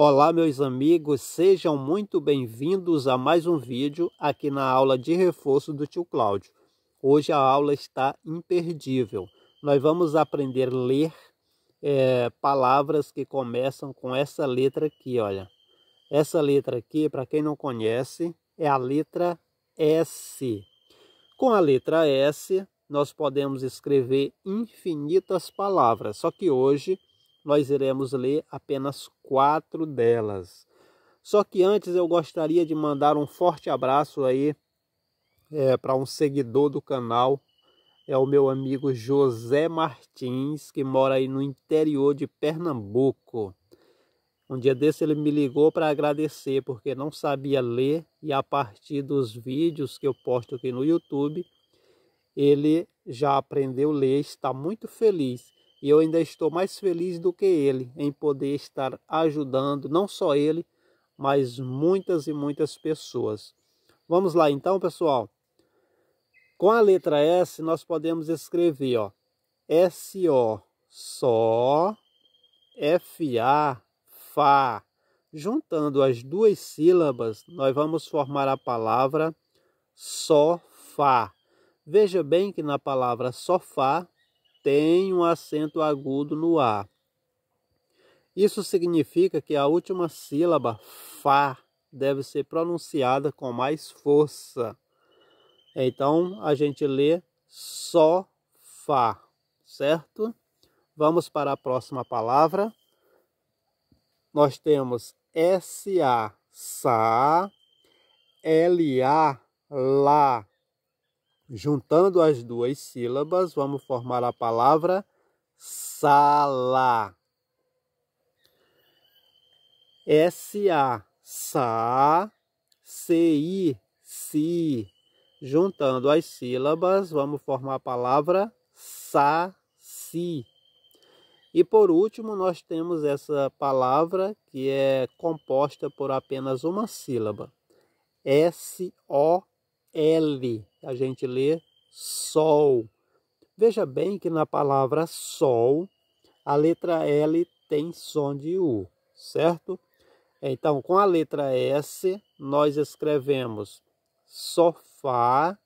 Olá, meus amigos, sejam muito bem-vindos a mais um vídeo aqui na aula de reforço do tio Cláudio. Hoje a aula está imperdível. Nós vamos aprender a ler é, palavras que começam com essa letra aqui, olha. Essa letra aqui, para quem não conhece, é a letra S. Com a letra S, nós podemos escrever infinitas palavras, só que hoje nós iremos ler apenas quatro delas. Só que antes eu gostaria de mandar um forte abraço aí é, para um seguidor do canal, é o meu amigo José Martins, que mora aí no interior de Pernambuco. Um dia desse ele me ligou para agradecer, porque não sabia ler e a partir dos vídeos que eu posto aqui no YouTube, ele já aprendeu a ler, está muito feliz. E eu ainda estou mais feliz do que ele em poder estar ajudando não só ele, mas muitas e muitas pessoas. Vamos lá então, pessoal. Com a letra S nós podemos escrever, ó, S O só F A Fá. Juntando as duas sílabas, nós vamos formar a palavra sofá. Veja bem que na palavra sofá tem um acento agudo no A. Isso significa que a última sílaba, Fá, deve ser pronunciada com mais força. Então a gente lê só Fá, certo? Vamos para a próxima palavra. Nós temos SA, SA, LA, LÁ, Juntando as duas sílabas, vamos formar a palavra sala. S-A, sa, C-I, si. Juntando as sílabas, vamos formar a palavra saci. E por último, nós temos essa palavra que é composta por apenas uma sílaba. S-O-L a gente lê sol. Veja bem que na palavra sol, a letra L tem som de U, certo? Então, com a letra S, nós escrevemos sofá,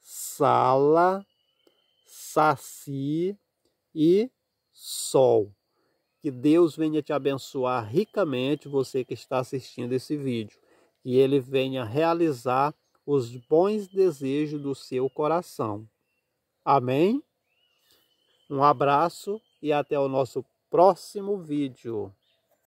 sala, saci e sol. Que Deus venha te abençoar ricamente, você que está assistindo esse vídeo. Que ele venha realizar os bons desejos do seu coração. Amém? Um abraço e até o nosso próximo vídeo.